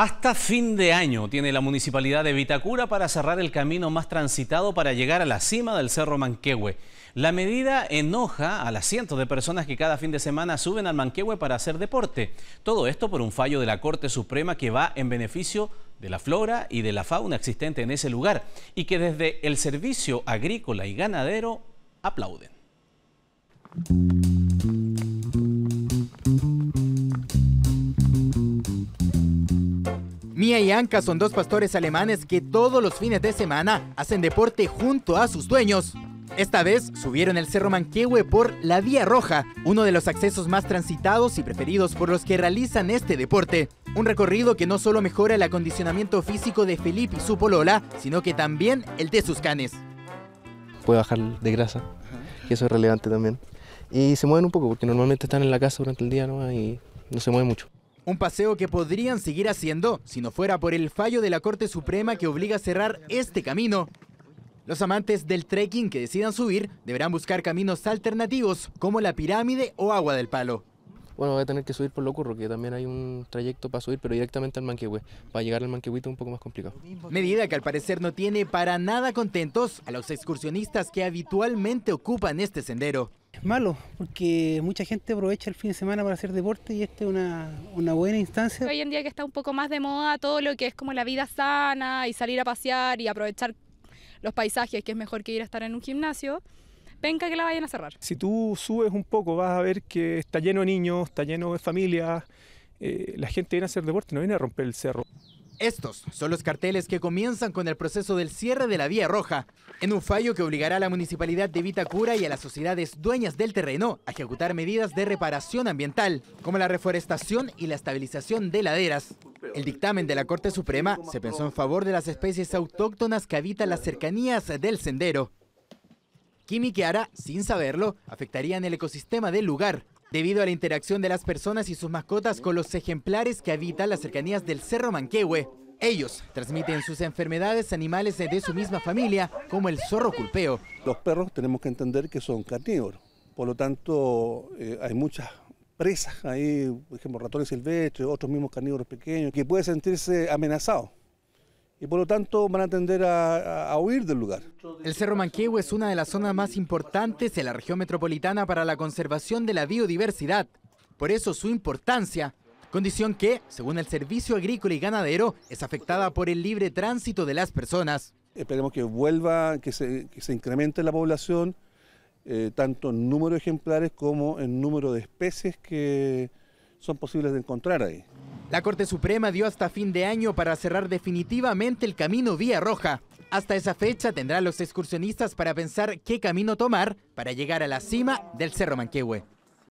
Hasta fin de año tiene la municipalidad de Vitacura para cerrar el camino más transitado para llegar a la cima del Cerro Manquehue. La medida enoja a las cientos de personas que cada fin de semana suben al Manquehue para hacer deporte. Todo esto por un fallo de la Corte Suprema que va en beneficio de la flora y de la fauna existente en ese lugar y que desde el Servicio Agrícola y Ganadero aplauden. Mia y Anka son dos pastores alemanes que todos los fines de semana hacen deporte junto a sus dueños. Esta vez subieron el Cerro Manquehue por la Vía Roja, uno de los accesos más transitados y preferidos por los que realizan este deporte. Un recorrido que no solo mejora el acondicionamiento físico de Felipe y su polola, sino que también el de sus canes. Puede bajar de grasa, que eso es relevante también. Y se mueven un poco, porque normalmente están en la casa durante el día ¿no? y no se mueven mucho. Un paseo que podrían seguir haciendo si no fuera por el fallo de la Corte Suprema que obliga a cerrar este camino. Los amantes del trekking que decidan subir deberán buscar caminos alternativos como la pirámide o agua del palo. Bueno, voy a tener que subir por lo curro, que también hay un trayecto para subir, pero directamente al Manquehue. Para llegar al Manquehue es un poco más complicado. Medida que al parecer no tiene para nada contentos a los excursionistas que habitualmente ocupan este sendero malo, porque mucha gente aprovecha el fin de semana para hacer deporte y esta es una, buena instancia. Hoy en día que está un poco más de moda todo lo que es como la vida sana y salir a pasear y aprovechar los paisajes, que es mejor que ir a estar en un gimnasio, venga que la vayan a cerrar. Si tú subes un poco vas a ver que está lleno de niños, está lleno de familias, eh, la gente viene a hacer deporte, no viene a romper el cerro. Estos son los carteles que comienzan con el proceso del cierre de la Vía Roja, en un fallo que obligará a la municipalidad de Vitacura y a las sociedades dueñas del terreno a ejecutar medidas de reparación ambiental, como la reforestación y la estabilización de laderas. El dictamen de la Corte Suprema se pensó en favor de las especies autóctonas que habitan las cercanías del sendero. Quimiqueara, sin saberlo, afectaría en el ecosistema del lugar, debido a la interacción de las personas y sus mascotas con los ejemplares que habitan las cercanías del Cerro Manquehue. Ellos transmiten sus enfermedades animales de su misma familia, como el zorro culpeo. Los perros tenemos que entender que son carnívoros, por lo tanto eh, hay muchas presas ahí, por ejemplo ratones silvestres, otros mismos carnívoros pequeños, que pueden sentirse amenazados y por lo tanto van a tender a, huir del lugar. El Cerro Manquehue es una de las zonas más importantes en la región metropolitana para la conservación de la biodiversidad. Por eso su importancia, condición que, según el Servicio Agrícola y Ganadero, es afectada por el libre tránsito de las personas. Esperemos que vuelva, que se, incremente la población, eh, tanto en número de ejemplares como en número de especies que son posibles de encontrar ahí. La Corte Suprema dio hasta fin de año para cerrar definitivamente el camino Vía Roja. Hasta esa fecha tendrán los excursionistas para pensar qué camino tomar para llegar a la cima del Cerro Manquehue.